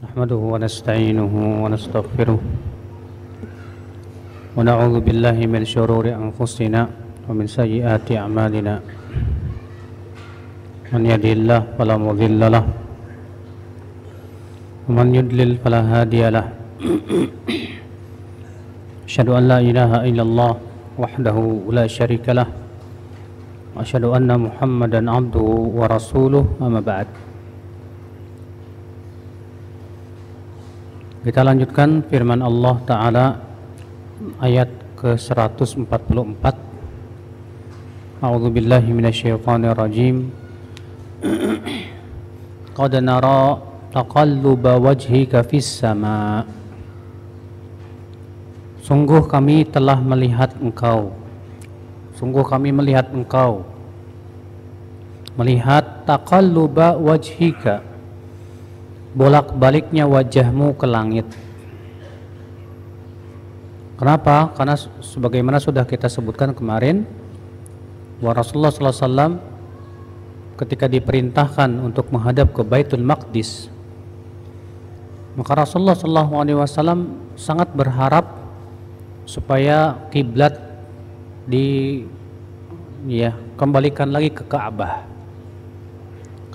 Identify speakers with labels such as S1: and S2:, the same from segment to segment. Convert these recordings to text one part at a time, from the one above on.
S1: نحمده ونستعينه ونستغفره ونعوذ بالله من شرور أنفسنا ومن سيئات أعمالنا من يهد الله فلا مضل له ومن يضلل فلا هادي له أشهد أن لا إله إلا الله وحده لا شريك له وأشهد أن محمدا عبده ورسوله أما بعد Kita lanjutkan firman Allah Ta'ala ayat ke-144 A'udhu billahi minasyaitanir rajim Qad nara taqalluba wajhika fis sama Sungguh kami telah melihat engkau Sungguh kami melihat engkau Melihat taqalluba wajhika bolak-baliknya wajahmu ke langit. Kenapa? Karena sebagaimana sudah kita sebutkan kemarin, bahwa Rasulullah SAW ketika diperintahkan untuk menghadap ke Baitul Maqdis, maka Rasulullah SAW sangat berharap supaya kiblat di ya kembalikan lagi ke Ka'bah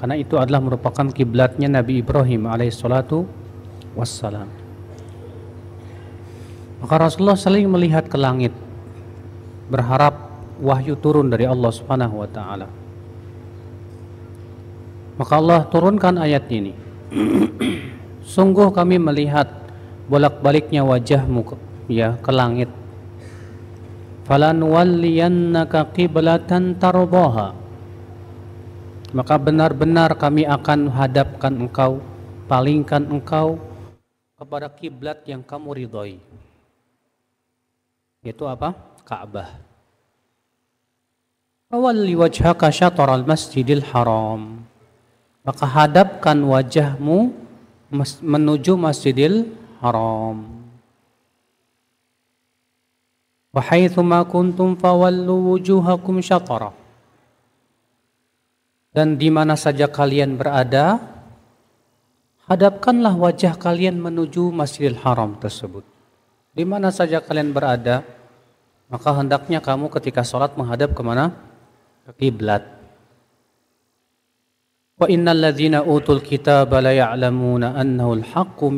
S1: karena itu adalah merupakan kiblatnya Nabi Ibrahim alaihissalatu wassalam maka Rasulullah saling melihat ke langit berharap wahyu turun dari Allah subhanahu wa ta'ala maka Allah turunkan ayat ini sungguh kami melihat bolak-baliknya wajahmu ya ke langit falan walliyannaka qiblatan tarbaha maka benar-benar kami akan hadapkan engkau, palingkan engkau kepada kiblat yang kamu ridhoi. Itu apa? Ka'bah. Awalli wajhaka syataral masjidil haram. Maka hadapkan wajahmu menuju masjidil haram. Wahaithuma kuntum fawallu wujuhakum syatara. Dan di mana saja kalian berada, hadapkanlah wajah kalian menuju Masjidil Haram tersebut. Di mana saja kalian berada, maka hendaknya kamu ketika sholat menghadap ke mana? Ke kiblat. Wa innal ladzina utul kitaba la ya'lamuna annahu al-haqqu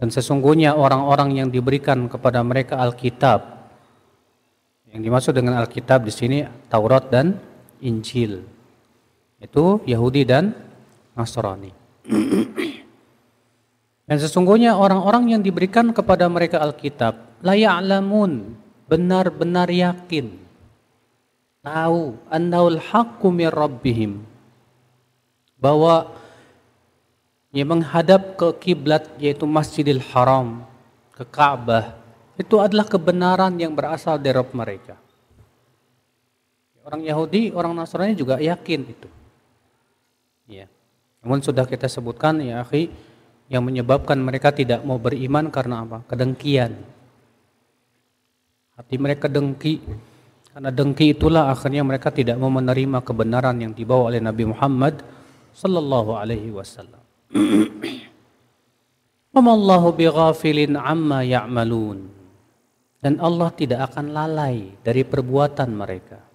S1: Dan sesungguhnya orang-orang yang diberikan kepada mereka Alkitab yang dimaksud dengan Alkitab di sini Taurat dan Injil. Itu Yahudi dan Nasrani. dan sesungguhnya orang-orang yang diberikan kepada mereka Alkitab, layaklamun benar-benar yakin. Tahu annaul haqqu min rabbihim. Bahwa yang menghadap ke kiblat yaitu Masjidil Haram, ke Ka'bah, itu adalah kebenaran yang berasal dari Rabb mereka. Orang Yahudi, orang Nasrani juga yakin itu. Ya. Namun sudah kita sebutkan ya akhi, yang menyebabkan mereka tidak mau beriman karena apa? Kedengkian. Hati mereka dengki. Karena dengki itulah akhirnya mereka tidak mau menerima kebenaran yang dibawa oleh Nabi Muhammad sallallahu alaihi wasallam. bighafilin amma ya'malun. Dan Allah tidak akan lalai dari perbuatan mereka.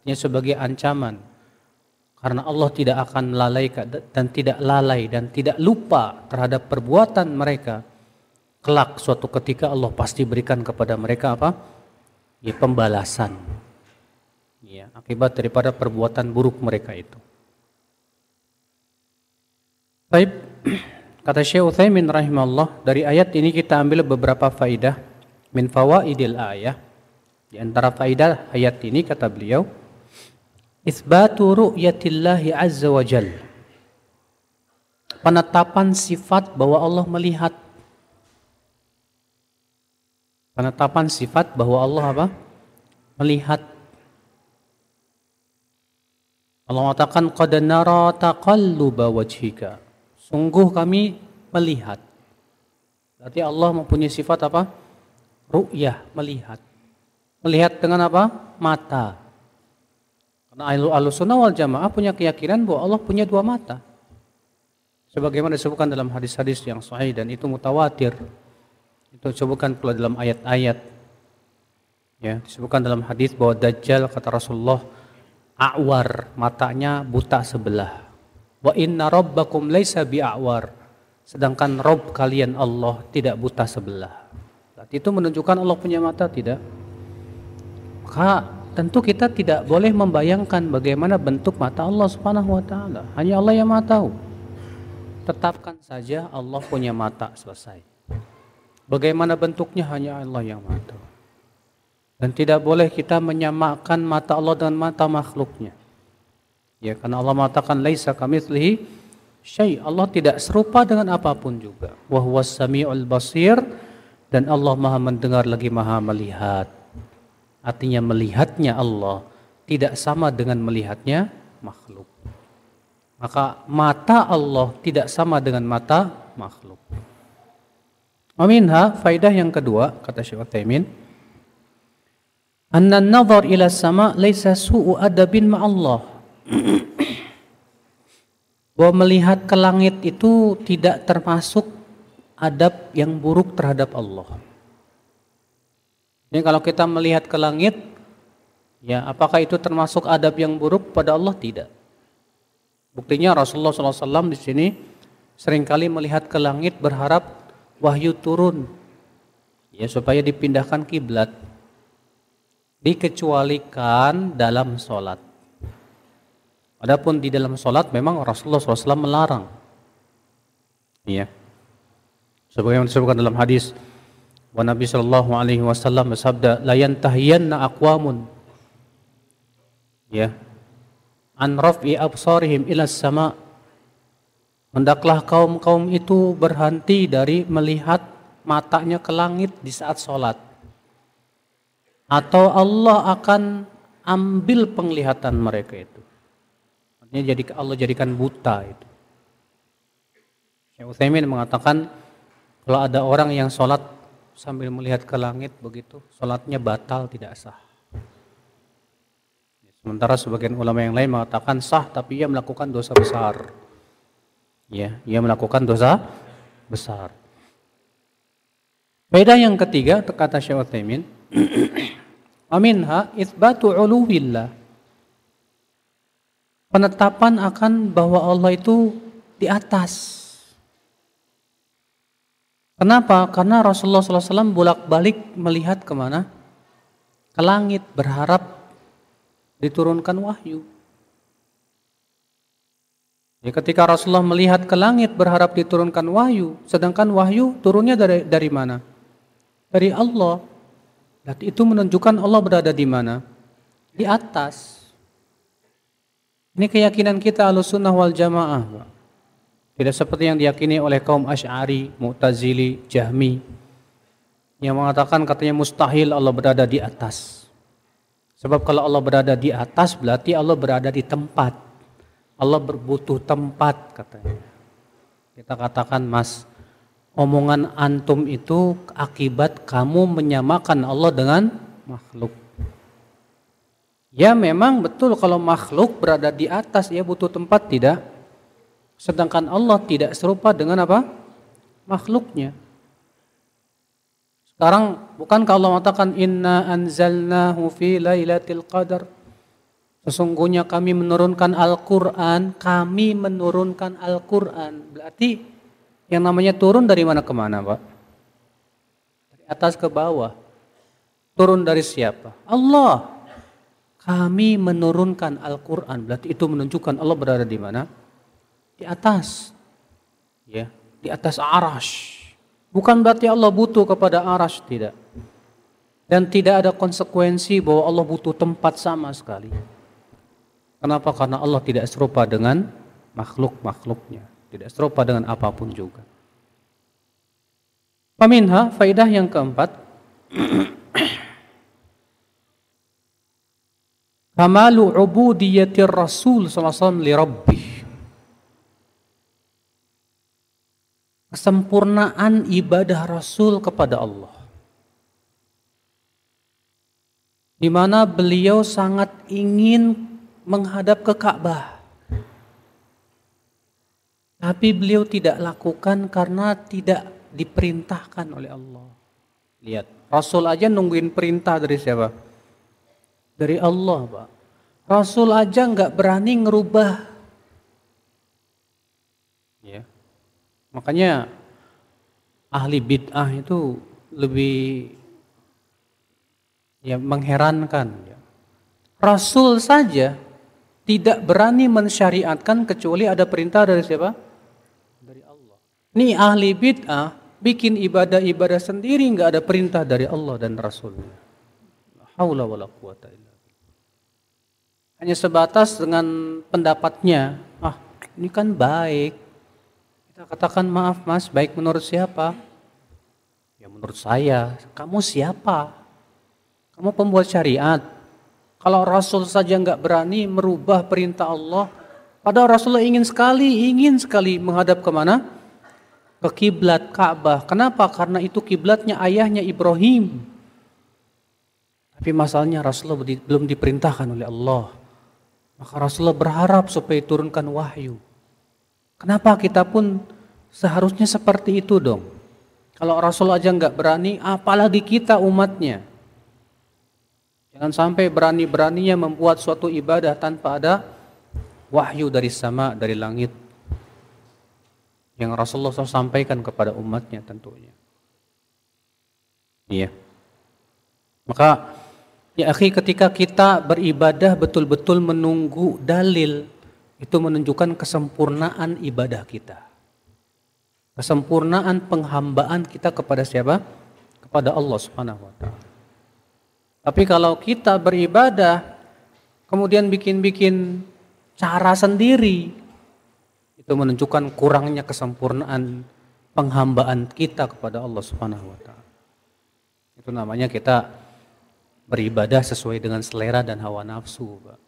S1: Artinya sebagai ancaman. Karena Allah tidak akan lalai dan tidak lalai dan tidak lupa terhadap perbuatan mereka. Kelak suatu ketika Allah pasti berikan kepada mereka apa? Ya pembalasan. Ya, akibat daripada perbuatan buruk mereka itu. Baik, kata Syekh Utsaimin rahimahullah, dari ayat ini kita ambil beberapa faidah min fawaidil ayah. Di antara faidah ayat ini kata beliau, Isbatu ru'yatillahi azza wa jal. Penetapan sifat bahwa Allah melihat. Penetapan sifat bahwa Allah apa? Melihat. Allah mengatakan qad nara taqalluba wajhika. Sungguh kami melihat. Berarti Allah mempunyai sifat apa? Ru'yah, melihat. Melihat dengan apa? Mata. Nah, Ahlussunnah wal Jamaah punya keyakinan bahwa Allah punya dua mata. Sebagaimana disebutkan dalam hadis-hadis yang sahih dan itu mutawatir. Itu disebutkan pula dalam ayat-ayat. Ya, disebutkan dalam hadis bahwa Dajjal kata Rasulullah awar, matanya buta sebelah. Wa inna rabbakum laisa bi'awar. Sedangkan Rob kalian Allah tidak buta sebelah. Berarti itu menunjukkan Allah punya mata tidak? Maka tentu kita tidak boleh membayangkan bagaimana bentuk mata Allah Subhanahu wa taala. Hanya Allah yang Maha tahu. Tetapkan saja Allah punya mata selesai. Bagaimana bentuknya hanya Allah yang Maha tahu. Dan tidak boleh kita menyamakan mata Allah dengan mata makhluknya. Ya, karena Allah mengatakan laisa kamitslihi syai. Allah tidak serupa dengan apapun juga. Wa huwas samiul basir dan Allah Maha mendengar lagi Maha melihat. Artinya melihatnya Allah tidak sama dengan melihatnya makhluk. Maka mata Allah tidak sama dengan mata makhluk. Aminha, faidah yang kedua kata Syekh Utsaimin anna nazar ila sama laisa su'u adabin ma Allah. Bahwa melihat ke langit itu tidak termasuk adab yang buruk terhadap Allah. Ini kalau kita melihat ke langit, ya apakah itu termasuk adab yang buruk pada Allah? Tidak. Buktinya Rasulullah SAW di sini seringkali melihat ke langit berharap wahyu turun ya supaya dipindahkan kiblat dikecualikan dalam sholat. Adapun di dalam sholat memang Rasulullah SAW melarang. Ya. Sebagaimana disebutkan dalam hadis Wa Nabi sallallahu alaihi wasallam bersabda, "La yantahiyanna aqwamun." Ya. An raf'i absarihim ila sama. Hendaklah kaum-kaum itu berhenti dari melihat matanya ke langit di saat sholat. Atau Allah akan ambil penglihatan mereka itu. Artinya jadi Allah jadikan buta itu. Syekh Utsaimin mengatakan kalau ada orang yang sholat sambil melihat ke langit begitu, sholatnya batal tidak sah. Sementara sebagian ulama yang lain mengatakan sah, tapi ia melakukan dosa besar. Ya, ia melakukan dosa besar. beda yang ketiga kata Syekh Utsaimin, "Aminha itsbatu uluwillah." Penetapan akan bahwa Allah itu di atas Kenapa? Karena Rasulullah SAW bolak-balik melihat kemana? Ke langit berharap diturunkan wahyu. Ya, ketika Rasulullah melihat ke langit berharap diturunkan wahyu, sedangkan wahyu turunnya dari dari mana? Dari Allah. Dan itu menunjukkan Allah berada di mana? Di atas. Ini keyakinan kita alusunnah wal jamaah. Tidak seperti yang diyakini oleh kaum Ash'ari, Mu'tazili, Jahmi yang mengatakan katanya mustahil Allah berada di atas. Sebab kalau Allah berada di atas berarti Allah berada di tempat. Allah berbutuh tempat katanya. Kita katakan mas, omongan antum itu akibat kamu menyamakan Allah dengan makhluk. Ya memang betul kalau makhluk berada di atas ya butuh tempat tidak? Sedangkan Allah tidak serupa dengan apa? Makhluknya. Sekarang bukan kalau mengatakan inna anzalnahu fi lailatul qadar. Sesungguhnya kami menurunkan Al-Qur'an, kami menurunkan Al-Qur'an. Berarti yang namanya turun dari mana ke mana, Pak? Dari atas ke bawah. Turun dari siapa? Allah. Kami menurunkan Al-Qur'an. Berarti itu menunjukkan Allah berada di mana? Di atas. Ya, di atas arash. Bukan berarti Allah butuh kepada arash, tidak. Dan tidak ada konsekuensi bahwa Allah butuh tempat sama sekali. Kenapa? Karena Allah tidak serupa dengan makhluk-makhluknya. Tidak serupa dengan apapun juga. Paminha, faidah yang keempat. Kamalu ubudiyatir Rasul wasallam li Rabbih. kesempurnaan ibadah Rasul kepada Allah. Di mana beliau sangat ingin menghadap ke Ka'bah. Tapi beliau tidak lakukan karena tidak diperintahkan oleh Allah. Lihat, Rasul aja nungguin perintah dari siapa? Dari Allah, Pak. Rasul aja nggak berani ngerubah Makanya ahli bid'ah itu lebih ya mengherankan. Ya. Rasul saja tidak berani mensyariatkan kecuali ada perintah dari siapa? Dari Allah. Ini ahli bid'ah bikin ibadah-ibadah sendiri nggak ada perintah dari Allah dan Rasulnya. Haula wala quwata Hanya sebatas dengan pendapatnya, ah ini kan baik, kita katakan maaf mas, baik menurut siapa? Ya menurut saya. Kamu siapa? Kamu pembuat syariat. Kalau Rasul saja nggak berani merubah perintah Allah, padahal Rasulullah ingin sekali, ingin sekali menghadap kemana? Ke kiblat Ka'bah. Kenapa? Karena itu kiblatnya ayahnya Ibrahim. Tapi masalahnya Rasulullah belum diperintahkan oleh Allah. Maka Rasulullah berharap supaya turunkan wahyu. Kenapa kita pun seharusnya seperti itu dong? Kalau Rasul aja nggak berani, apalagi kita umatnya. Jangan sampai berani-beraninya membuat suatu ibadah tanpa ada wahyu dari sama, dari langit. Yang Rasulullah SAW sampaikan kepada umatnya tentunya. Iya. Maka ya akhi ketika kita beribadah betul-betul menunggu dalil itu menunjukkan kesempurnaan ibadah kita. Kesempurnaan penghambaan kita kepada siapa? Kepada Allah Subhanahu wa taala. Tapi kalau kita beribadah kemudian bikin-bikin cara sendiri itu menunjukkan kurangnya kesempurnaan penghambaan kita kepada Allah Subhanahu wa taala. Itu namanya kita beribadah sesuai dengan selera dan hawa nafsu, Pak.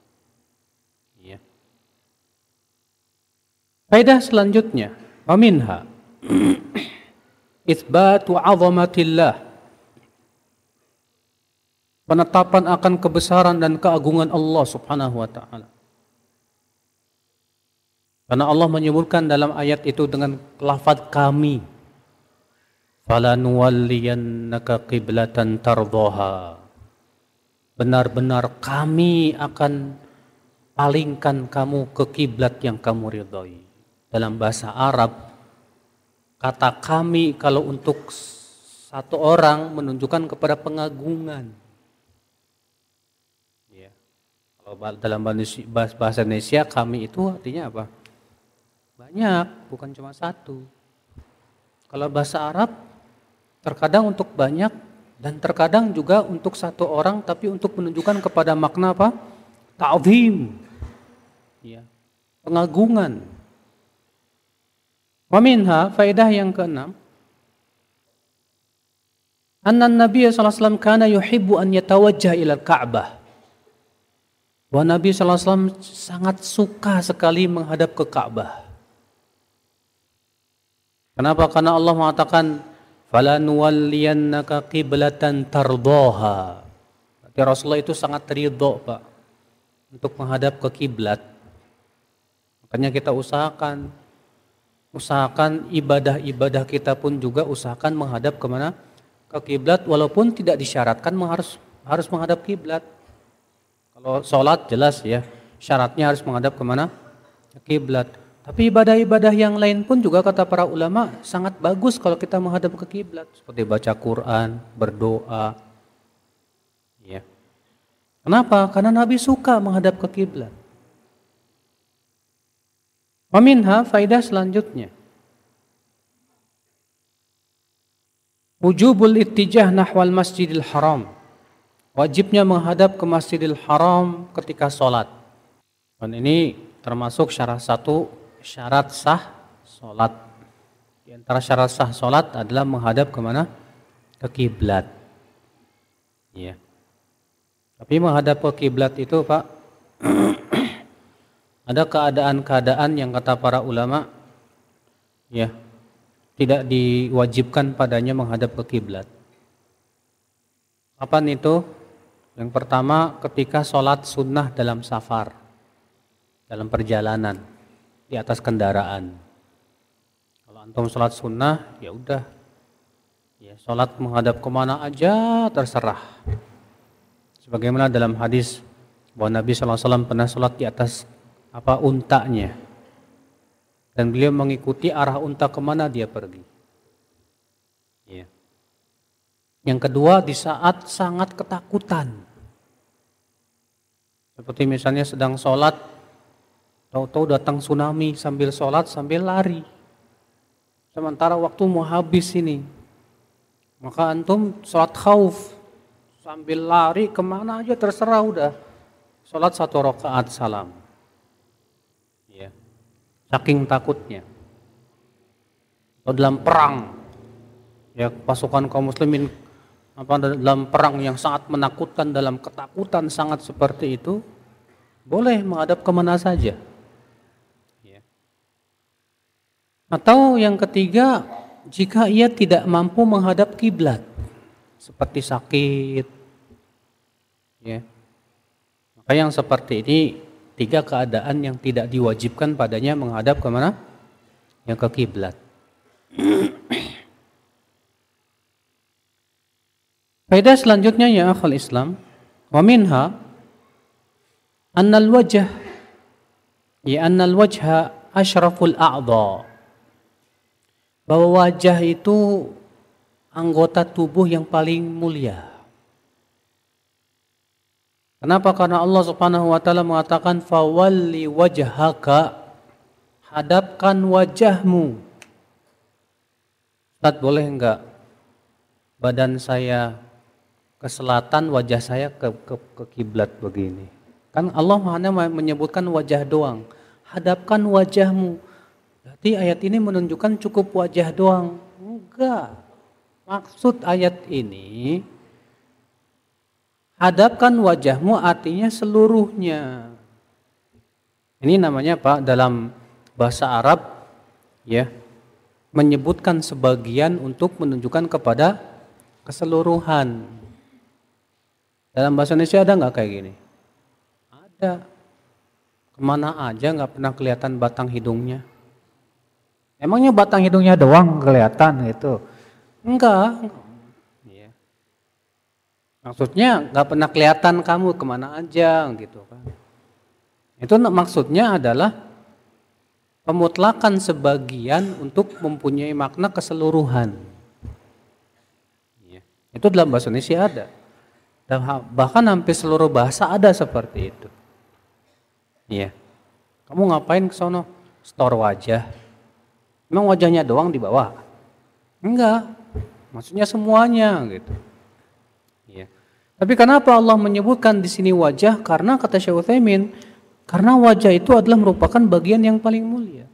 S1: Faedah selanjutnya, waminha isbatu azamatillah penetapan akan kebesaran dan keagungan Allah Subhanahu wa taala. Karena Allah menyebutkan dalam ayat itu dengan lafaz kami. Falanuwalliyannaka qiblatan tarboha Benar-benar kami akan palingkan kamu ke kiblat yang kamu ridhoi dalam bahasa Arab kata kami kalau untuk satu orang menunjukkan kepada pengagungan. Ya. Kalau dalam bahasa Indonesia kami itu artinya apa? Banyak, bukan cuma satu. Kalau bahasa Arab terkadang untuk banyak dan terkadang juga untuk satu orang tapi untuk menunjukkan kepada makna apa? Ta'zim. Ya. Pengagungan. Waminha faedah yang keenam. Anna Nabi SAW kana yuhibbu an yatawajah ilal Ka'bah. Wah Nabi SAW sangat suka sekali menghadap ke Ka'bah. Kenapa? Karena Allah mengatakan falanuwalliyannaka qiblatan tardoha. Jadi Rasulullah itu sangat ridho, Pak, untuk menghadap ke kiblat. Makanya kita usahakan usahakan ibadah-ibadah kita pun juga usahakan menghadap kemana ke kiblat walaupun tidak disyaratkan harus harus menghadap kiblat kalau sholat jelas ya syaratnya harus menghadap kemana ke kiblat tapi ibadah-ibadah yang lain pun juga kata para ulama sangat bagus kalau kita menghadap ke kiblat seperti baca Quran berdoa ya kenapa karena Nabi suka menghadap ke kiblat Waminha faidah selanjutnya. Wujubul ittijah nahwal masjidil haram. Wajibnya menghadap ke masjidil haram ketika sholat. Dan ini termasuk syarat satu syarat sah sholat. Di antara syarat sah sholat adalah menghadap ke mana Ke kiblat. ya Tapi menghadap ke kiblat itu pak Ada keadaan-keadaan yang kata para ulama ya tidak diwajibkan padanya menghadap ke kiblat. Kapan itu? Yang pertama ketika sholat sunnah dalam safar, dalam perjalanan, di atas kendaraan. Kalau antum sholat sunnah, ya udah. Ya, sholat menghadap kemana aja terserah. Sebagaimana dalam hadis bahwa Nabi SAW pernah sholat di atas apa untanya dan beliau mengikuti arah unta kemana dia pergi. Ya. Yang kedua di saat sangat ketakutan, seperti misalnya sedang sholat, tahu-tahu datang tsunami sambil sholat sambil lari, sementara waktu mau habis ini, maka antum sholat khauf sambil lari kemana aja terserah udah, sholat satu rakaat salam saking takutnya atau dalam perang ya pasukan kaum muslimin apa dalam perang yang sangat menakutkan dalam ketakutan sangat seperti itu boleh menghadap kemana saja ya. atau yang ketiga jika ia tidak mampu menghadap kiblat seperti sakit ya maka yang seperti ini tiga keadaan yang tidak diwajibkan padanya menghadap ke mana? Yang ke kiblat. Faedah selanjutnya ya akhl Islam, wa minha annal wajh ya annal wajha asyraful a'dha. Bahwa wajah itu anggota tubuh yang paling mulia. Kenapa? Karena Allah Subhanahu wa taala mengatakan fawalli wajhaka hadapkan wajahmu. Ustaz boleh enggak badan saya ke selatan, wajah saya ke ke, ke kiblat begini? Kan Allah hanya menyebutkan wajah doang. Hadapkan wajahmu. Berarti ayat ini menunjukkan cukup wajah doang. Enggak. Maksud ayat ini Adapkan wajahmu artinya seluruhnya. Ini namanya Pak dalam bahasa Arab ya menyebutkan sebagian untuk menunjukkan kepada keseluruhan. Dalam bahasa Indonesia ada nggak kayak gini? Ada. Kemana aja nggak pernah kelihatan batang hidungnya. Emangnya batang hidungnya doang kelihatan gitu? Enggak, Maksudnya nggak pernah kelihatan kamu kemana aja gitu kan. Itu maksudnya adalah pemutlakan sebagian untuk mempunyai makna keseluruhan. Iya. Itu dalam bahasa Indonesia ada. bahkan hampir seluruh bahasa ada seperti itu. Iya. Kamu ngapain ke sono? Store wajah. memang wajahnya doang di bawah? Enggak. Maksudnya semuanya gitu. Tapi kenapa Allah menyebutkan di sini wajah? Karena kata Syekh Utsaimin, karena wajah itu adalah merupakan bagian yang paling mulia.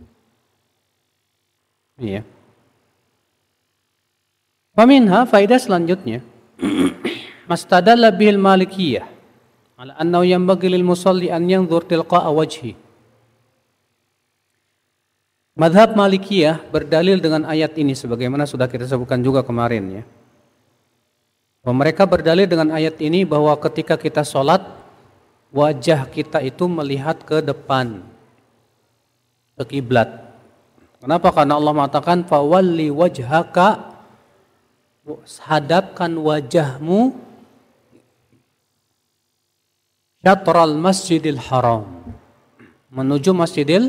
S1: Iya. Faminha Faidah selanjutnya. Mastadalla bihil malikiyah ala annahu yanbaghi lil musalli an yanzur tilqa'a wajhi. Madhab Malikiyah berdalil dengan ayat ini sebagaimana sudah kita sebutkan juga kemarin ya. Mereka berdalil dengan ayat ini bahwa ketika kita sholat, wajah kita itu melihat ke depan, ke kiblat. Kenapa? Karena Allah mengatakan, "Fawalli wajhaka hadapkan wajahmu syatral masjidil haram menuju masjidil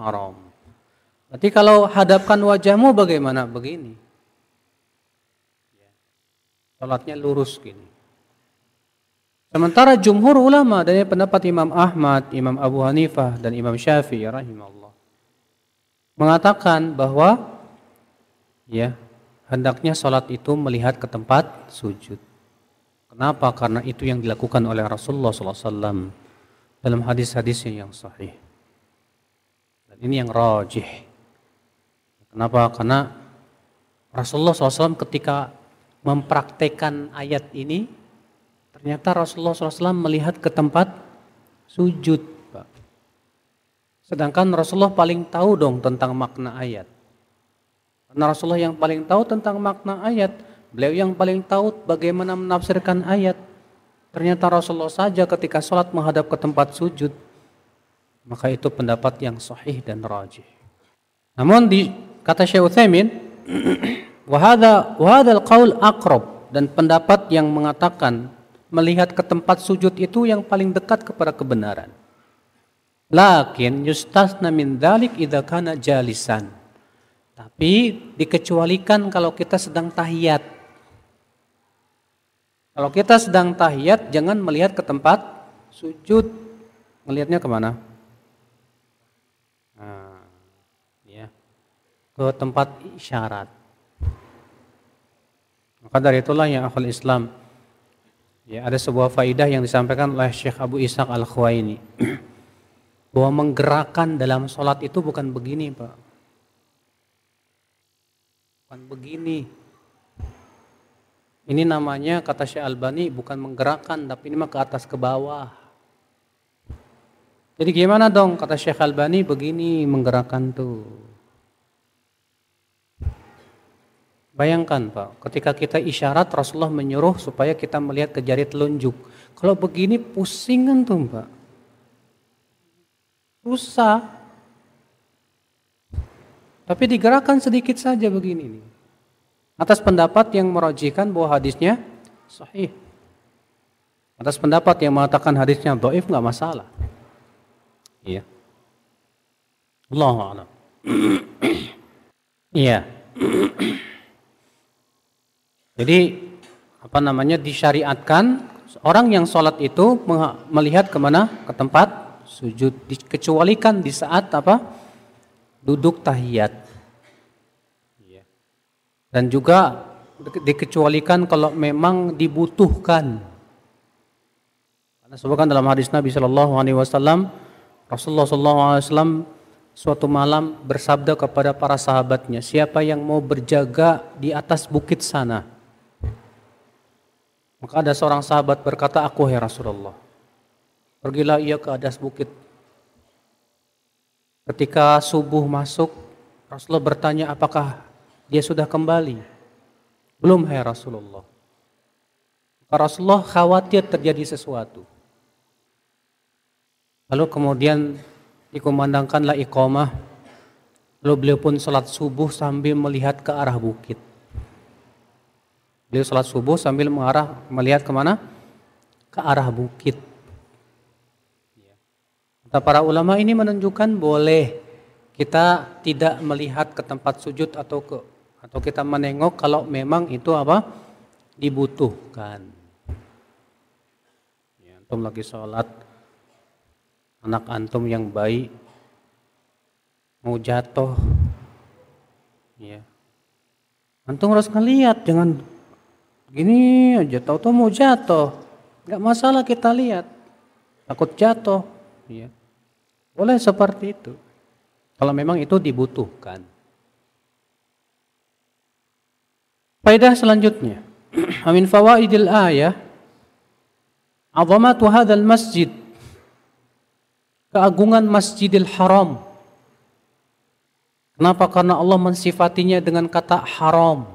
S1: haram berarti kalau hadapkan wajahmu bagaimana begini Salatnya lurus gini. Sementara jumhur ulama dari pendapat Imam Ahmad, Imam Abu Hanifah dan Imam Syafi'i ya rahimahullah mengatakan bahwa ya hendaknya salat itu melihat ke tempat sujud. Kenapa? Karena itu yang dilakukan oleh Rasulullah SAW dalam hadis-hadisnya yang sahih. Dan ini yang rajih. Kenapa? Karena Rasulullah SAW ketika mempraktekkan ayat ini, ternyata Rasulullah SAW melihat ke tempat sujud. Sedangkan Rasulullah paling tahu dong tentang makna ayat. Karena Rasulullah yang paling tahu tentang makna ayat, beliau yang paling tahu bagaimana menafsirkan ayat. Ternyata Rasulullah saja ketika sholat menghadap ke tempat sujud, maka itu pendapat yang sahih dan rajih. Namun di kata Syekh Utsaimin Wahada wahada al akrob dan pendapat yang mengatakan melihat ke tempat sujud itu yang paling dekat kepada kebenaran. Lakin yustasna min dalik idakana jalisan. Tapi dikecualikan kalau kita sedang tahiyat. Kalau kita sedang tahiyat jangan melihat ke tempat sujud. Melihatnya kemana? Nah, ya. Ke tempat isyarat. Maka dari itulah yang akhul Islam. Ya, ada sebuah faidah yang disampaikan oleh Syekh Abu Ishaq Al-Khuwaini. Bahwa menggerakkan dalam sholat itu bukan begini, Pak. Bukan begini. Ini namanya kata Syekh Albani bukan menggerakkan tapi ini mah ke atas ke bawah. Jadi gimana dong kata Syekh Albani begini menggerakkan tuh. Bayangkan Pak, ketika kita isyarat Rasulullah menyuruh supaya kita melihat ke jari telunjuk. Kalau begini pusingan tuh Pak. Rusak. Tapi digerakkan sedikit saja begini nih. Atas pendapat yang merojikan bahwa hadisnya sahih. Atas pendapat yang mengatakan hadisnya doif nggak masalah. Iya. Allah Iya. Jadi apa namanya disyariatkan orang yang sholat itu melihat kemana ke tempat sujud dikecualikan di saat apa duduk tahiyat iya. dan juga dikecualikan kalau memang dibutuhkan karena sebutkan dalam hadis Nabi Shallallahu Alaihi Wasallam Rasulullah Shallallahu Alaihi Wasallam suatu malam bersabda kepada para sahabatnya siapa yang mau berjaga di atas bukit sana maka ada seorang sahabat berkata, aku ya Rasulullah. Pergilah ia ke atas bukit. Ketika subuh masuk, Rasulullah bertanya apakah dia sudah kembali. Belum ya Rasulullah. Maka Rasulullah khawatir terjadi sesuatu. Lalu kemudian dikumandangkanlah iqamah. Lalu beliau pun sholat subuh sambil melihat ke arah bukit. Beliau sholat subuh sambil mengarah melihat kemana? Ke arah bukit. Kata para ulama ini menunjukkan boleh kita tidak melihat ke tempat sujud atau ke atau kita menengok kalau memang itu apa dibutuhkan. Ya, antum lagi sholat, anak antum yang baik mau jatuh, ya. Antum harus ngelihat, jangan Gini aja tahu tuh mau jatuh. nggak masalah kita lihat. Takut jatuh, ya. Boleh seperti itu. Kalau memang itu dibutuhkan. Faedah selanjutnya. Amin fawaidil ayah. Azamatu hadzal masjid. Keagungan Masjidil Haram. Kenapa? Karena Allah mensifatinya dengan kata haram.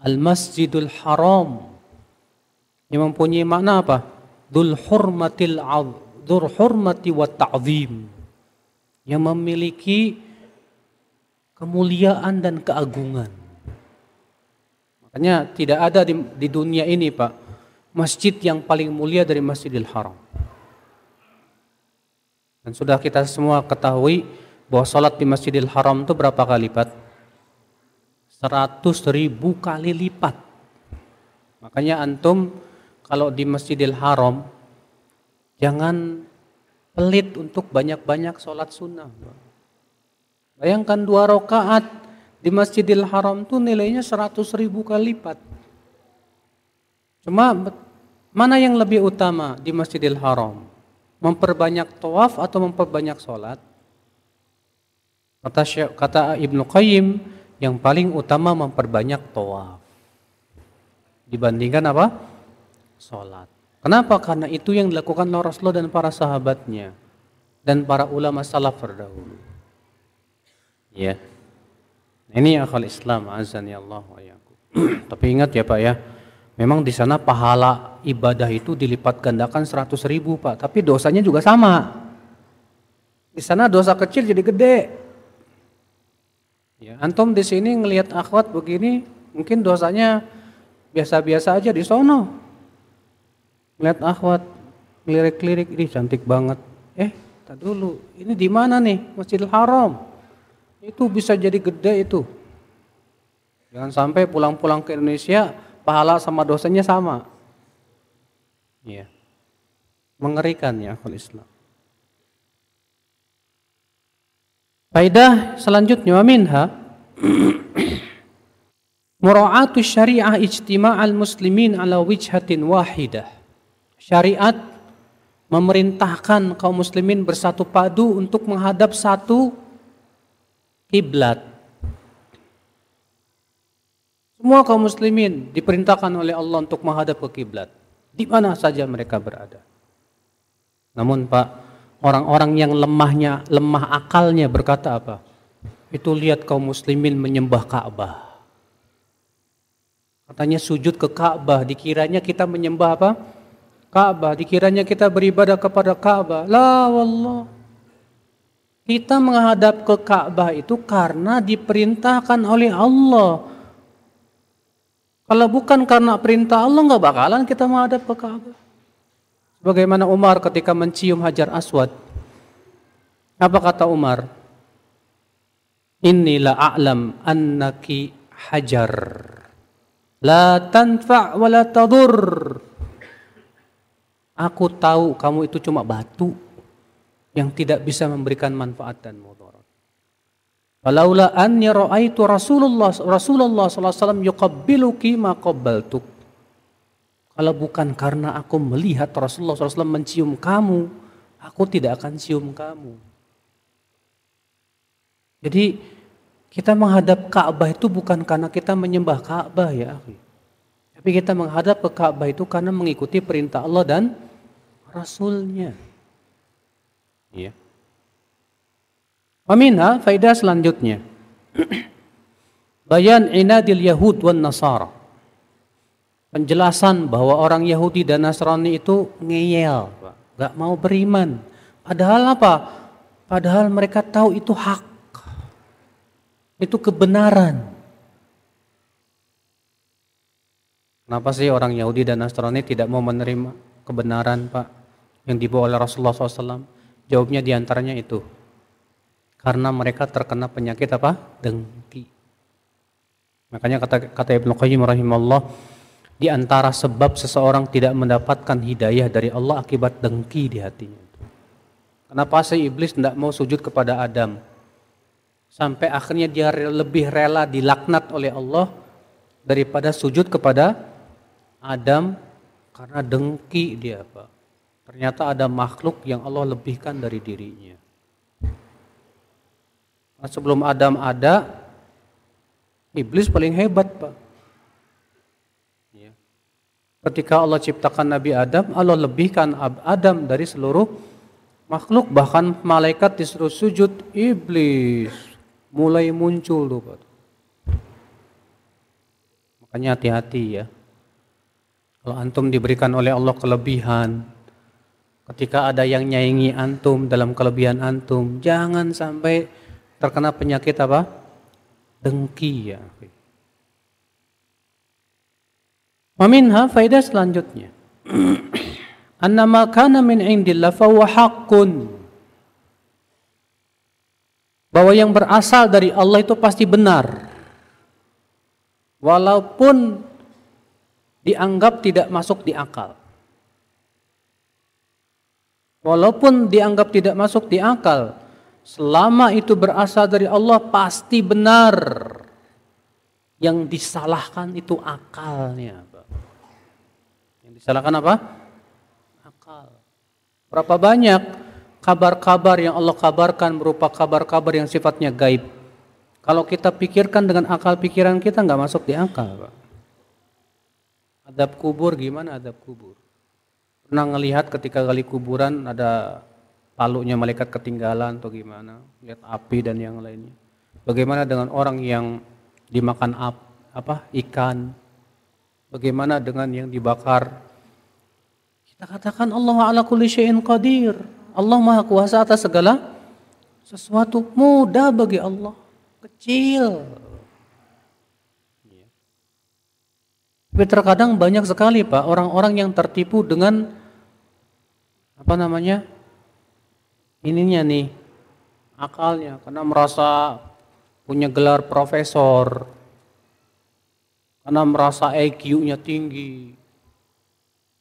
S1: Al-Masjidul Haram yang mempunyai makna apa? Dhul hurmatil dhul hurmati wa ta'zim yang memiliki kemuliaan dan keagungan. Makanya tidak ada di, di dunia ini, Pak, masjid yang paling mulia dari Masjidil Haram. Dan sudah kita semua ketahui bahwa salat di Masjidil Haram itu berapa kali, Pak? seratus ribu kali lipat. Makanya antum kalau di Masjidil Haram jangan pelit untuk banyak-banyak sholat sunnah. Bayangkan dua rakaat di Masjidil Haram tuh nilainya seratus ribu kali lipat. Cuma mana yang lebih utama di Masjidil Haram? Memperbanyak tawaf atau memperbanyak sholat? Kata, kata Ibnu Qayyim, yang paling utama memperbanyak tawaf dibandingkan apa? Sholat. Kenapa? Karena itu yang dilakukan oleh Rasulullah dan para sahabatnya dan para ulama salaf terdahulu. Ya. Ini akal Islam azan ya Allah Tapi ingat ya Pak ya, memang di sana pahala ibadah itu dilipat gandakan 100 ribu Pak, tapi dosanya juga sama. Di sana dosa kecil jadi gede. Ya, antum di sini ngelihat akhwat begini, mungkin dosanya biasa-biasa aja di sono. Ngelihat akhwat lirik lirik ini cantik banget. Eh, tak dulu, ini di mana nih? Masjidil Haram. Itu bisa jadi gede itu. Jangan sampai pulang-pulang ke Indonesia pahala sama dosanya sama. Iya. Mengerikan ya kalau Islam. Faidah selanjutnya minha Mura'atu syariah ijtima'al muslimin ala wijhatin wahidah. Syariat memerintahkan kaum muslimin bersatu padu untuk menghadap satu kiblat. Semua kaum muslimin diperintahkan oleh Allah untuk menghadap ke kiblat di mana saja mereka berada. Namun Pak, Orang-orang yang lemahnya, lemah akalnya berkata apa? Itu lihat kaum muslimin menyembah Ka'bah. Katanya sujud ke Ka'bah, dikiranya kita menyembah apa? Ka'bah, dikiranya kita beribadah kepada Ka'bah. La wallah. Kita menghadap ke Ka'bah itu karena diperintahkan oleh Allah. Kalau bukan karena perintah Allah, nggak bakalan kita menghadap ke Ka'bah. Bagaimana Umar ketika mencium Hajar Aswad. Apa kata Umar? Inilah a'lam annaki hajar. La tanfa' wa la tadur. Aku tahu kamu itu cuma batu yang tidak bisa memberikan manfaat dan mudarat. Walaula an ra'aitu Rasulullah Rasulullah sallallahu alaihi wasallam yuqabbiluki ma qabbaltuk kalau bukan karena aku melihat Rasulullah SAW mencium kamu, aku tidak akan cium kamu. Jadi kita menghadap Ka'bah itu bukan karena kita menyembah Ka'bah ya. Tapi kita menghadap ke Ka'bah itu karena mengikuti perintah Allah dan Rasulnya. Iya. Amina faidah selanjutnya. Bayan inadil Yahud wan Nasara penjelasan bahwa orang Yahudi dan Nasrani itu ngeyel, nggak mau beriman. Padahal apa? Padahal mereka tahu itu hak, itu kebenaran. Kenapa sih orang Yahudi dan Nasrani tidak mau menerima kebenaran, Pak, yang dibawa oleh Rasulullah SAW? Jawabnya diantaranya itu, karena mereka terkena penyakit apa? Dengki. Makanya kata kata Ibnu Qayyim rahimahullah, di antara sebab seseorang tidak mendapatkan hidayah dari Allah akibat dengki di hatinya. Kenapa si iblis tidak mau sujud kepada Adam? Sampai akhirnya dia lebih rela dilaknat oleh Allah daripada sujud kepada Adam karena dengki dia apa? Ternyata ada makhluk yang Allah lebihkan dari dirinya. Sebelum Adam ada, iblis paling hebat pak Ketika Allah ciptakan Nabi Adam, Allah lebihkan Adam dari seluruh makhluk. Bahkan malaikat disuruh sujud, iblis mulai muncul. Tuh, Pak. Makanya hati-hati ya. Kalau antum diberikan oleh Allah kelebihan, ketika ada yang nyaingi antum dalam kelebihan antum, jangan sampai terkena penyakit apa? Dengki ya. Waminha faedah selanjutnya. Anna ma kana min indillah fahuwa haqqun. Bahwa yang berasal dari Allah itu pasti benar. Walaupun dianggap tidak masuk di akal. Walaupun dianggap tidak masuk di akal, selama itu berasal dari Allah pasti benar. Yang disalahkan itu akalnya. Disalahkan apa? Akal. Berapa banyak kabar-kabar yang Allah kabarkan berupa kabar-kabar yang sifatnya gaib. Kalau kita pikirkan dengan akal pikiran kita nggak masuk di akal, Pak. Adab kubur gimana adab kubur? Pernah ngelihat ketika gali kuburan ada palunya malaikat ketinggalan atau gimana? Lihat api dan yang lainnya. Bagaimana dengan orang yang dimakan ap, apa ikan? Bagaimana dengan yang dibakar kita katakan Allah ala kulli syai'in qadir. Allah maha kuasa atas segala sesuatu mudah bagi Allah. Kecil. Tapi terkadang banyak sekali Pak orang-orang yang tertipu dengan apa namanya ininya nih akalnya karena merasa punya gelar profesor karena merasa iq nya tinggi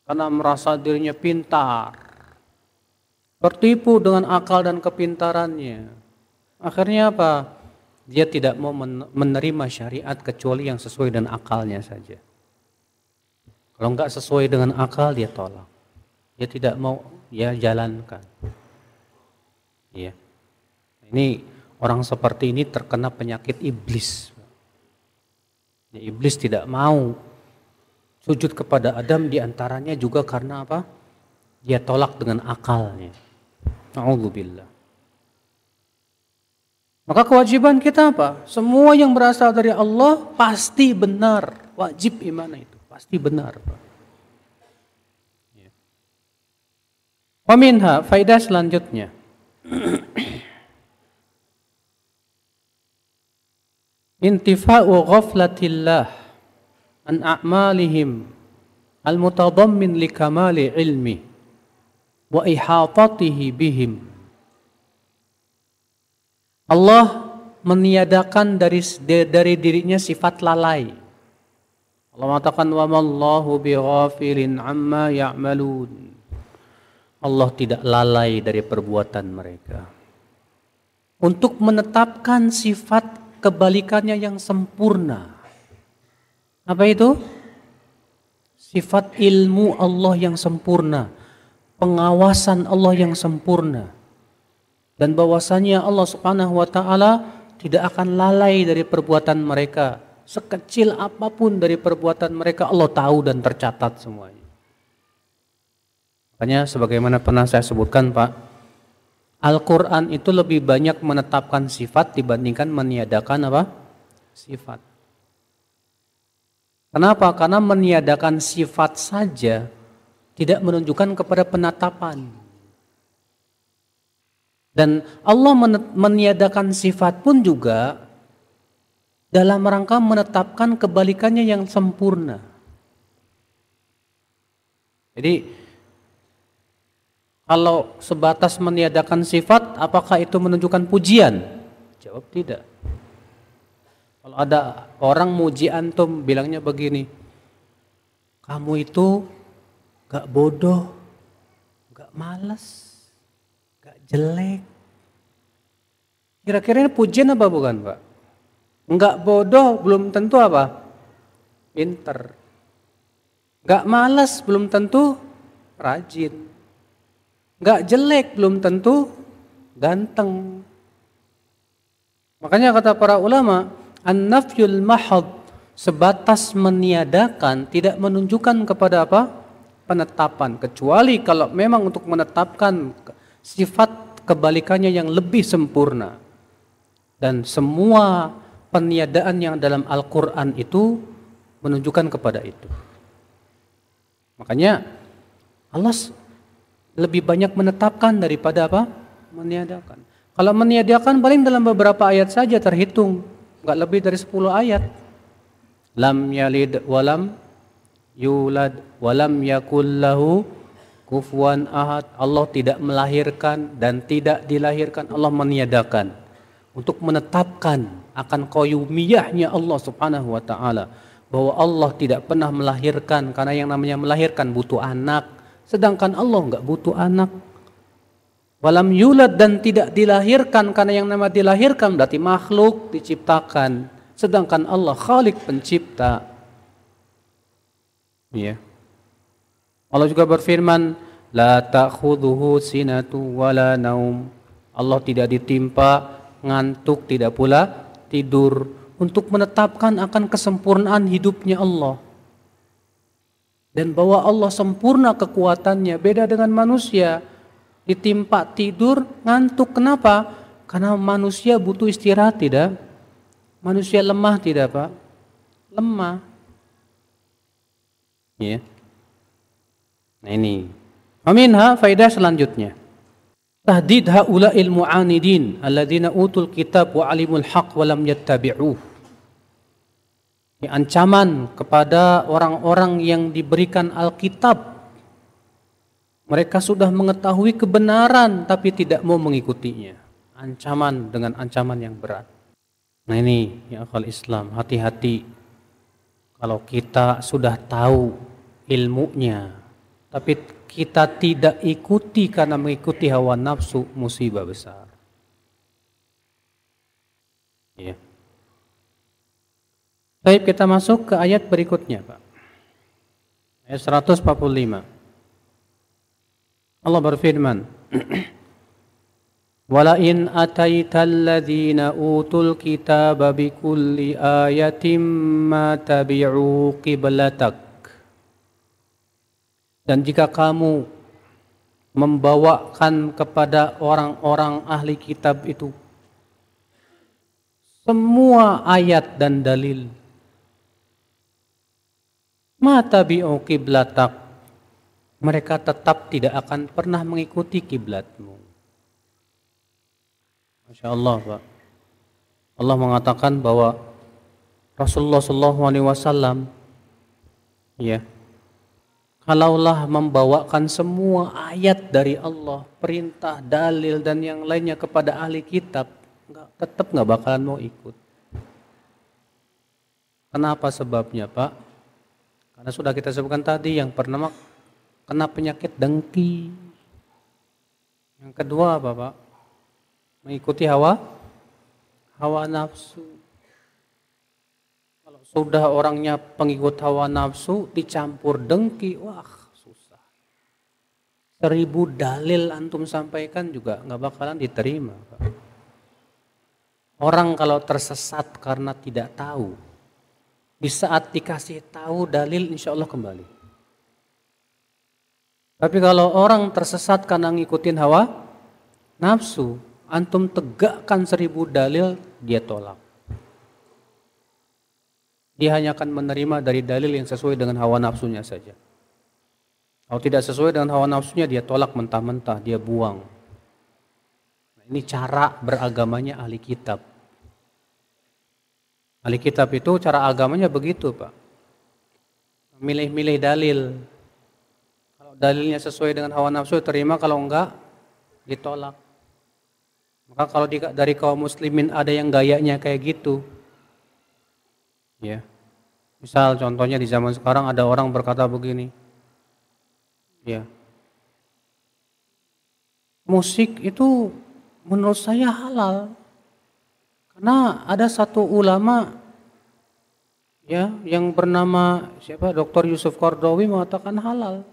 S1: karena merasa dirinya pintar. Tertipu dengan akal dan kepintarannya. Akhirnya apa? Dia tidak mau menerima syariat kecuali yang sesuai dengan akalnya saja. Kalau nggak sesuai dengan akal dia tolak. Dia tidak mau ya jalankan. Ya. Ini orang seperti ini terkena penyakit iblis. Ya, iblis tidak mau Sujud kepada Adam diantaranya juga karena apa? Dia tolak dengan akalnya. Alhamdulillah. Maka kewajiban kita apa? Semua yang berasal dari Allah pasti benar. Wajib iman itu. Pasti benar. Waminha, faidah selanjutnya. Intifa'u ghaflatillah an a'malihim al-mutadammin li kamali ilmi wa ihatatihi bihim. Allah meniadakan dari dari dirinya sifat lalai. Allah mengatakan wa mallahu bighafilin amma ya'malun. Allah tidak lalai dari perbuatan mereka. Untuk menetapkan sifat kebalikannya yang sempurna apa itu? Sifat ilmu Allah yang sempurna, pengawasan Allah yang sempurna. Dan bahwasanya Allah Subhanahu wa taala tidak akan lalai dari perbuatan mereka. Sekecil apapun dari perbuatan mereka Allah tahu dan tercatat semuanya. Makanya sebagaimana pernah saya sebutkan Pak, Al-Quran itu lebih banyak menetapkan sifat dibandingkan meniadakan apa? Sifat. Kenapa? Karena meniadakan sifat saja tidak menunjukkan kepada penatapan. Dan Allah meniadakan sifat pun juga dalam rangka menetapkan kebalikannya yang sempurna. Jadi kalau sebatas meniadakan sifat, apakah itu menunjukkan pujian? Jawab tidak. Kalau ada orang muji antum bilangnya begini, kamu itu gak bodoh, gak malas, gak jelek. Kira-kira ini pujian apa bukan Pak? Gak bodoh belum tentu apa? Pinter. Gak malas belum tentu rajin. Gak jelek belum tentu ganteng. Makanya kata para ulama, An-nafyul mahad sebatas meniadakan tidak menunjukkan kepada apa? penetapan kecuali kalau memang untuk menetapkan sifat kebalikannya yang lebih sempurna. Dan semua peniadaan yang dalam Al-Qur'an itu menunjukkan kepada itu. Makanya Allah lebih banyak menetapkan daripada apa? meniadakan. Kalau meniadakan paling dalam beberapa ayat saja terhitung nggak lebih dari 10 ayat. Lam yalid walam yulad walam yakullahu kufuan ahad. Allah tidak melahirkan dan tidak dilahirkan. Allah meniadakan untuk menetapkan akan koyumiyahnya Allah subhanahu wa ta'ala. Bahwa Allah tidak pernah melahirkan karena yang namanya melahirkan butuh anak. Sedangkan Allah nggak butuh anak. Walam yulat dan tidak dilahirkan karena yang nama dilahirkan berarti makhluk diciptakan. Sedangkan Allah khalik pencipta. Ya. Allah juga berfirman, La ta'khuduhu sinatu wala naum. Allah tidak ditimpa ngantuk tidak pula tidur untuk menetapkan akan kesempurnaan hidupnya Allah. Dan bahwa Allah sempurna kekuatannya beda dengan manusia ditimpa tidur, ngantuk. Kenapa? Karena manusia butuh istirahat tidak? Manusia lemah tidak Pak? Lemah. Ya. Yeah. Nah ini. ha faidah selanjutnya. Tahdid haula ilmu anidin alladzina utul kitab wa alimul haq wa lam yattabi'uh. ancaman kepada orang-orang yang diberikan Alkitab mereka sudah mengetahui kebenaran tapi tidak mau mengikutinya. Ancaman dengan ancaman yang berat. Nah ini ya akal Islam, hati-hati. Kalau kita sudah tahu ilmunya, tapi kita tidak ikuti karena mengikuti hawa nafsu musibah besar. Ya. Baik, kita masuk ke ayat berikutnya, Pak. Ayat 145. Allah berfirman, "Walain ataita alladhina utul kitaba bi kulli ayatin ma tabi'u qiblatak." Dan jika kamu membawakan kepada orang-orang ahli kitab itu semua ayat dan dalil, ma tabi'u qiblatak mereka tetap tidak akan pernah mengikuti kiblatmu. Masya Allah, Pak. Allah mengatakan bahwa Rasulullah Shallallahu Alaihi Wasallam, ya, kalaulah membawakan semua ayat dari Allah, perintah, dalil dan yang lainnya kepada ahli kitab, nggak tetap nggak bakalan mau ikut. Kenapa sebabnya, Pak? Karena sudah kita sebutkan tadi yang pertama kena penyakit dengki. Yang kedua, Bapak, mengikuti hawa hawa nafsu. Kalau sudah orangnya pengikut hawa nafsu dicampur dengki, wah susah. Seribu dalil antum sampaikan juga nggak bakalan diterima, Pak. Orang kalau tersesat karena tidak tahu, di saat dikasih tahu dalil insya Allah kembali. Tapi kalau orang tersesat karena ngikutin hawa nafsu, antum tegakkan seribu dalil, dia tolak. Dia hanya akan menerima dari dalil yang sesuai dengan hawa nafsunya saja. Kalau tidak sesuai dengan hawa nafsunya, dia tolak mentah-mentah, dia buang. Nah, ini cara beragamanya ahli kitab. Ahli kitab itu cara agamanya begitu, Pak. Milih-milih dalil, dalilnya sesuai dengan hawa nafsu terima kalau enggak ditolak. Maka kalau di, dari kaum muslimin ada yang gayanya kayak gitu. Ya. Misal contohnya di zaman sekarang ada orang berkata begini. Ya. Musik itu menurut saya halal. Karena ada satu ulama ya yang bernama siapa Dr. Yusuf Kordowi mengatakan halal.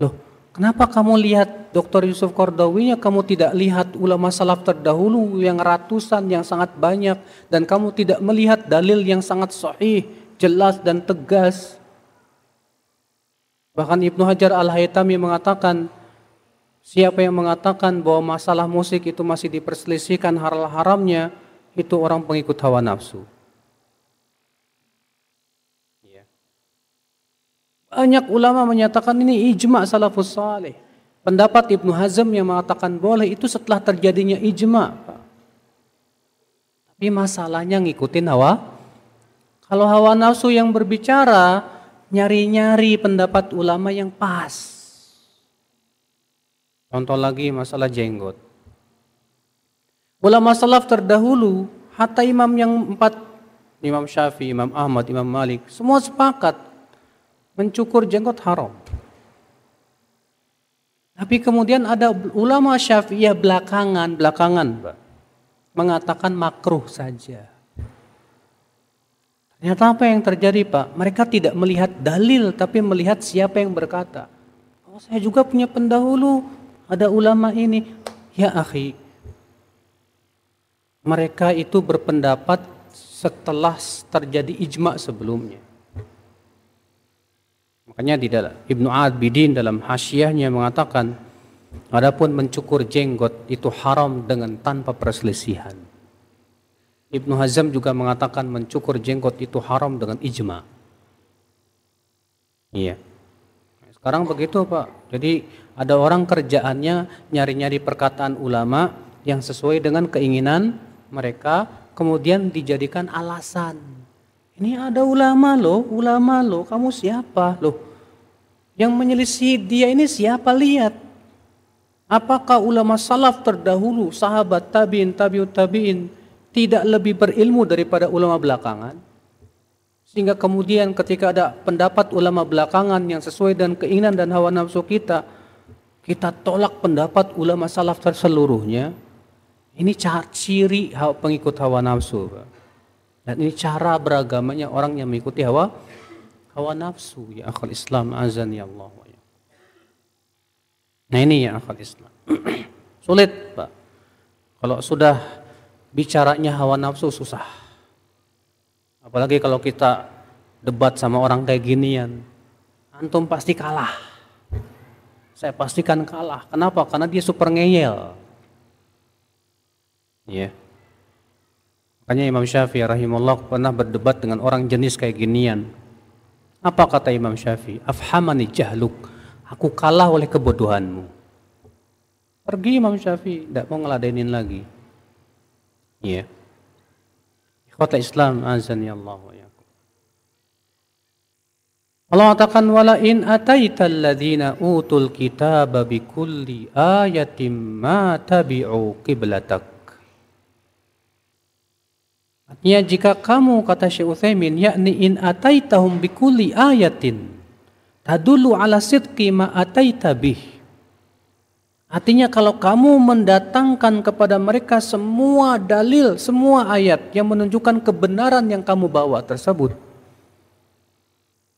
S1: Loh, kenapa kamu lihat Dr. Yusuf Kordawinya, kamu tidak lihat ulama salaf terdahulu yang ratusan, yang sangat banyak, dan kamu tidak melihat dalil yang sangat sahih, jelas dan tegas. Bahkan Ibnu Hajar Al-Haytami mengatakan, siapa yang mengatakan bahwa masalah musik itu masih diperselisihkan halal haramnya, itu orang pengikut hawa nafsu. Ya. Banyak ulama menyatakan ini ijma salafus salih. Pendapat Ibnu Hazm yang mengatakan boleh itu setelah terjadinya ijma. Tapi masalahnya ngikutin hawa. Kalau hawa nafsu yang berbicara, nyari-nyari pendapat ulama yang pas. Contoh lagi masalah jenggot. Ulama salaf terdahulu, hatta imam yang empat, Imam Syafi'i, Imam Ahmad, Imam Malik, semua sepakat mencukur jenggot haram. Tapi kemudian ada ulama syafi'iyah belakangan, belakangan mengatakan makruh saja. Ternyata apa yang terjadi Pak? Mereka tidak melihat dalil tapi melihat siapa yang berkata. Oh, saya juga punya pendahulu, ada ulama ini. Ya akhi, mereka itu berpendapat setelah terjadi ijma sebelumnya. Makanya di dalam Ibnu Ad Bidin dalam hasyiahnya mengatakan adapun mencukur jenggot itu haram dengan tanpa perselisihan. Ibnu Hazm juga mengatakan mencukur jenggot itu haram dengan ijma. Iya. Sekarang begitu Pak. Jadi ada orang kerjaannya nyari-nyari perkataan ulama yang sesuai dengan keinginan mereka kemudian dijadikan alasan ini ada ulama loh, ulama loh, kamu siapa loh? Yang menyelisih dia ini siapa lihat? Apakah ulama salaf terdahulu, sahabat tabiin, tabiut tabiin tidak lebih berilmu daripada ulama belakangan? Sehingga kemudian ketika ada pendapat ulama belakangan yang sesuai dengan keinginan dan hawa nafsu kita, kita tolak pendapat ulama salaf terseluruhnya. Ini ciri pengikut hawa nafsu. Dan ini cara beragamanya orang yang mengikuti hawa hawa nafsu ya akal Islam azan ya Allah. Nah ini ya akal Islam. Sulit Pak. Kalau sudah bicaranya hawa nafsu susah. Apalagi kalau kita debat sama orang kayak ginian. Antum pasti kalah. Saya pastikan kalah. Kenapa? Karena dia super ngeyel. Ya. Yeah Makanya Imam Syafi'i rahimahullah pernah berdebat dengan orang jenis kayak ginian. Apa kata Imam Syafi'i? Afhamani jahluk. Aku kalah oleh kebodohanmu. Pergi Imam Syafi'i, tidak mau ngeladenin lagi. Iya. Yeah. Ikhwata Islam azani Allah Allah mengatakan wala in ataita alladziina utul kitaba bikulli ayatin ma tabi'u qiblatak Artinya jika kamu kata Syekh Utsaimin yakni in ataitahum bikuli ayatin tadulu ala sidqi ma ataita bih. Artinya kalau kamu mendatangkan kepada mereka semua dalil, semua ayat yang menunjukkan kebenaran yang kamu bawa tersebut.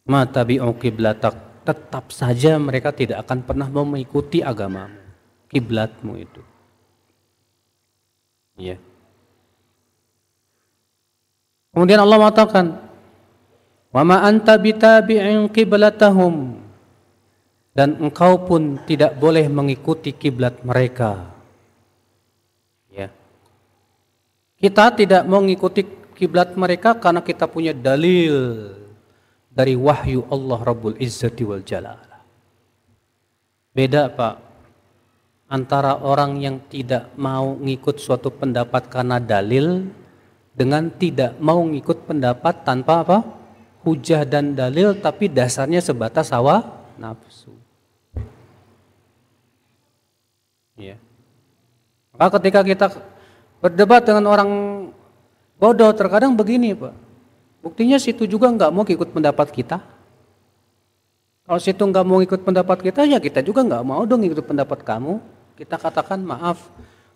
S1: Mata bi'u qiblatak. Tetap saja mereka tidak akan pernah mau mengikuti agamamu, kiblatmu itu. Ya. Yeah. Kemudian Allah mengatakan, "Wa ma anta bitabi'in qiblatahum." Dan engkau pun tidak boleh mengikuti kiblat mereka. Ya. Kita tidak mengikuti kiblat mereka karena kita punya dalil dari wahyu Allah Rabbul Izzati wal Jalal. Beda, Pak, antara orang yang tidak mau ngikut suatu pendapat karena dalil dengan tidak mau ngikut pendapat tanpa apa? hujah dan dalil tapi dasarnya sebatas hawa nafsu. Ya. Maka ketika kita berdebat dengan orang bodoh terkadang begini, Pak. Buktinya situ juga nggak mau ikut pendapat kita. Kalau situ nggak mau ikut pendapat kita, ya kita juga nggak mau dong ikut pendapat kamu. Kita katakan maaf,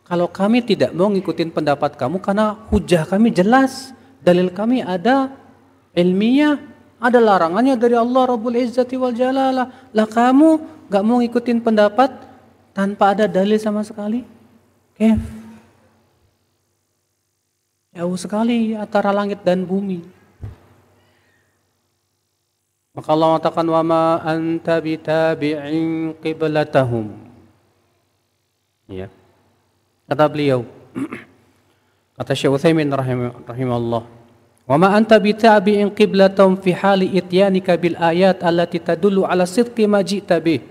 S1: kalau kami tidak mau ngikutin pendapat kamu karena hujah kami jelas, dalil kami ada ilmiah, ada larangannya dari Allah Rabbul Izzati wal Jalalah. Lah kamu gak mau ngikutin pendapat tanpa ada dalil sama sekali? Kef. Jauh sekali antara langit dan bumi. Maka Allah mengatakan wa ma anta bitabi'in qiblatahum. Ya. Yeah. Kata beliau, kata Syekh Utsaimin rahimahullah, "Wa ma anta bitabi'in qiblatum fi hali ityanika bil ayat allati tadullu ala sidqi ma ji'ta bih."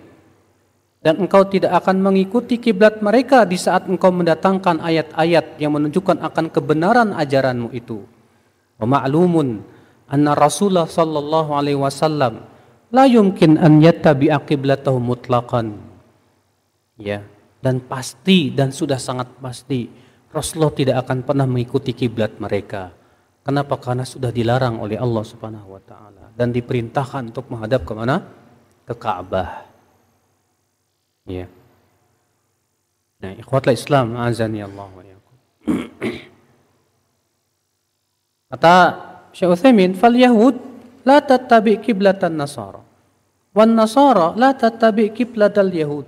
S1: Dan engkau tidak akan mengikuti kiblat mereka di saat engkau mendatangkan ayat-ayat yang menunjukkan akan kebenaran ajaranmu itu. Wa ma'lumun anna Rasulullah sallallahu alaihi wasallam la yumkin an yattabi'a qiblatahu mutlaqan. Ya. Yeah dan pasti dan sudah sangat pasti Rasulullah tidak akan pernah mengikuti kiblat mereka. Kenapa? Karena sudah dilarang oleh Allah Subhanahu wa taala dan diperintahkan untuk menghadap ke mana? Ke Ka'bah. Ya. Nah, ikhwatul Islam azani Allah wa Kata Syekh Utsaimin, "Fal Yahud la tattabi kiblatan Nasara." Wan Nasara la tattabi kiblatal Yahud.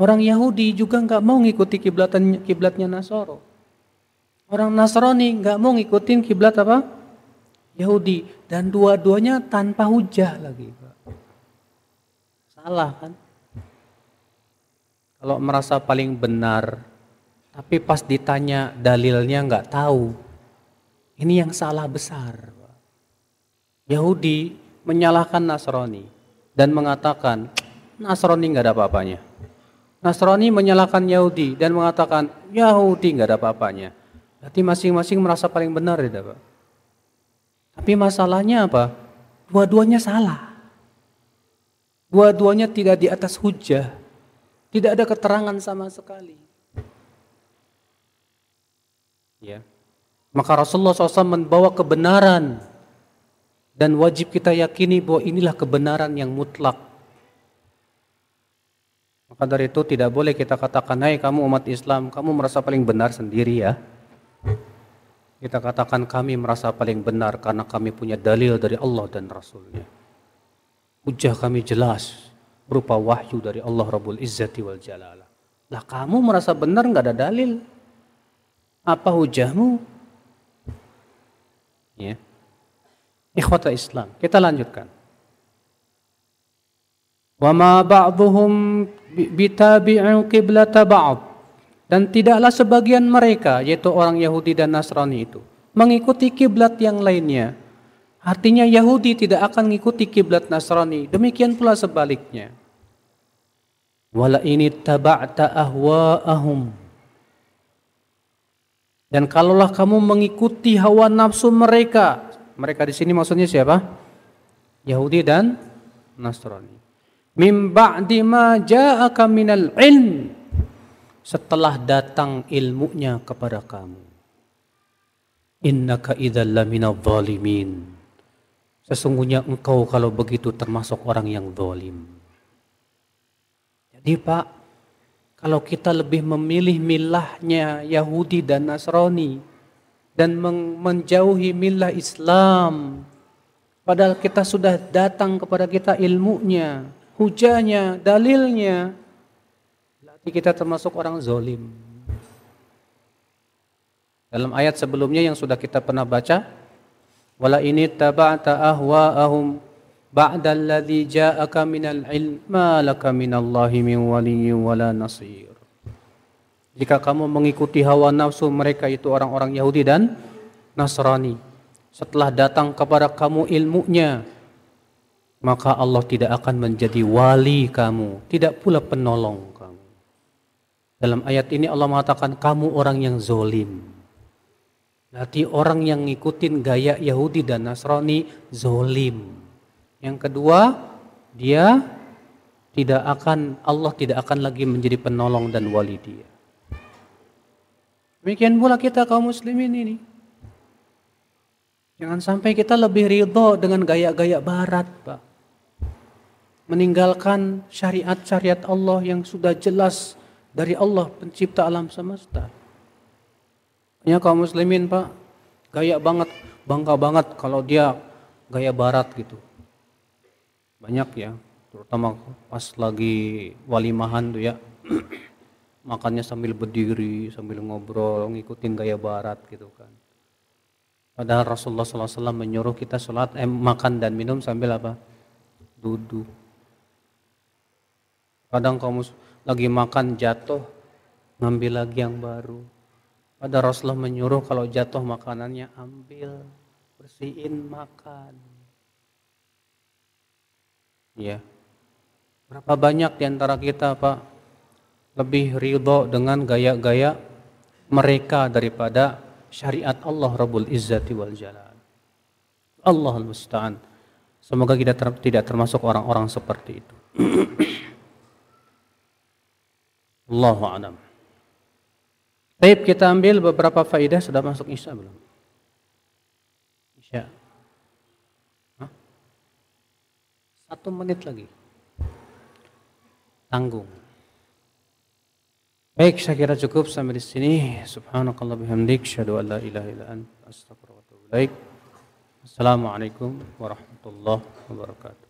S1: Orang Yahudi juga nggak mau ngikuti kiblatan kiblatnya Nasoro. Orang Nasrani nggak mau ngikutin kiblat apa? Yahudi. Dan dua-duanya tanpa hujah lagi. Salah kan? Kalau merasa paling benar, tapi pas ditanya dalilnya nggak tahu. Ini yang salah besar. Yahudi menyalahkan Nasrani dan mengatakan Nasrani nggak ada apa-apanya. Nasrani menyalahkan Yahudi dan mengatakan Yahudi nggak ada apa-apanya. Berarti masing-masing merasa paling benar ya Pak. Tapi masalahnya apa? Dua-duanya salah. Dua-duanya tidak di atas hujah. Tidak ada keterangan sama sekali. Ya. Maka Rasulullah SAW membawa kebenaran dan wajib kita yakini bahwa inilah kebenaran yang mutlak dari itu tidak boleh kita katakan, "Hai hey, kamu umat Islam, kamu merasa paling benar sendiri ya." Kita katakan kami merasa paling benar karena kami punya dalil dari Allah dan Rasulnya. Hujah kami jelas berupa wahyu dari Allah Rabbul Izzati wal Jalala. Lah kamu merasa benar nggak ada dalil? Apa hujahmu? Ya. Ikhwata Islam. Kita lanjutkan. Wa ma ba'duhum bitabi'u qiblata ba'd dan tidaklah sebagian mereka yaitu orang Yahudi dan Nasrani itu mengikuti kiblat yang lainnya. Artinya Yahudi tidak akan mengikuti kiblat Nasrani. Demikian pula sebaliknya. Wala ini taba'ta ahwa'ahum. Dan kalaulah kamu mengikuti hawa nafsu mereka. Mereka di sini maksudnya siapa? Yahudi dan Nasrani. Mimba ba'di ma ja'aka ilm. Setelah datang ilmunya kepada kamu. Innaka idzal laminadh zalimin. Sesungguhnya engkau kalau begitu termasuk orang yang zalim. Jadi Pak, kalau kita lebih memilih milahnya Yahudi dan Nasrani dan menjauhi milah Islam, padahal kita sudah datang kepada kita ilmunya, hujahnya, dalilnya, berarti kita termasuk orang zolim. Dalam ayat sebelumnya yang sudah kita pernah baca, wala ini taba'ta ahwa'ahum ba'dal ja'aka minal ilma laka minallahi min waliyyin wala nasir. Jika kamu mengikuti hawa nafsu mereka itu orang-orang Yahudi dan Nasrani. Setelah datang kepada kamu ilmunya, maka Allah tidak akan menjadi wali kamu, tidak pula penolong kamu. Dalam ayat ini Allah mengatakan kamu orang yang zolim. Berarti orang yang ngikutin gaya Yahudi dan Nasrani zolim. Yang kedua, dia tidak akan Allah tidak akan lagi menjadi penolong dan wali dia. Demikian pula kita kaum muslimin ini. Jangan sampai kita lebih ridho dengan gaya-gaya barat, Pak meninggalkan syariat-syariat Allah yang sudah jelas dari Allah pencipta alam semesta. Ya kaum muslimin pak, gaya banget, bangga banget kalau dia gaya barat gitu. Banyak ya, terutama pas lagi walimahan tuh ya. Makannya sambil berdiri, sambil ngobrol, ngikutin gaya barat gitu kan. Padahal Rasulullah SAW menyuruh kita sholat, eh, makan dan minum sambil apa? Duduk Kadang kamu lagi makan jatuh, ngambil lagi yang baru. Pada Rasulullah menyuruh kalau jatuh makanannya ambil, bersihin makan. Ya. Berapa banyak di antara kita, Pak, lebih ridho dengan gaya-gaya mereka daripada syariat Allah Rabbul Izzati wal Jalal. Allah musta'an. Semoga kita ter tidak termasuk orang-orang seperti itu. Allahu a'lam. Baik, kita ambil beberapa faidah sudah masuk Isya belum? Isya. Hah? Satu menit lagi. Tanggung. Baik, saya kira cukup sampai di sini. Subhanakallah bihamdik, syadu an la ilaha illa ant, astagfirullah wa Assalamualaikum warahmatullahi wabarakatuh.